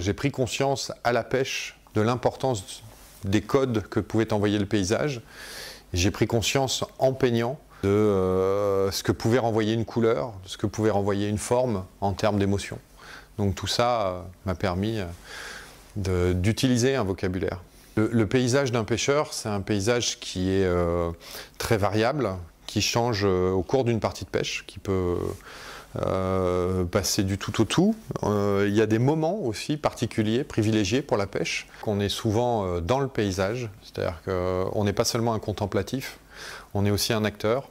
J'ai pris conscience à la pêche de l'importance des codes que pouvait envoyer le paysage. J'ai pris conscience en peignant de euh, ce que pouvait renvoyer une couleur, de ce que pouvait renvoyer une forme en termes d'émotion. Donc tout ça euh, m'a permis euh, d'utiliser un vocabulaire. Le, paysage d'un pêcheur, c'est un paysage qui est très variable, qui change euh, au cours d'une partie de pêche, qui peut euh, passer du tout au tout. Euh, il y a des moments aussi particuliers, privilégiés pour la pêche, qu'on est souvent dans le paysage, c'est-à-dire qu'on n'est pas seulement un contemplatif, on est aussi un acteur.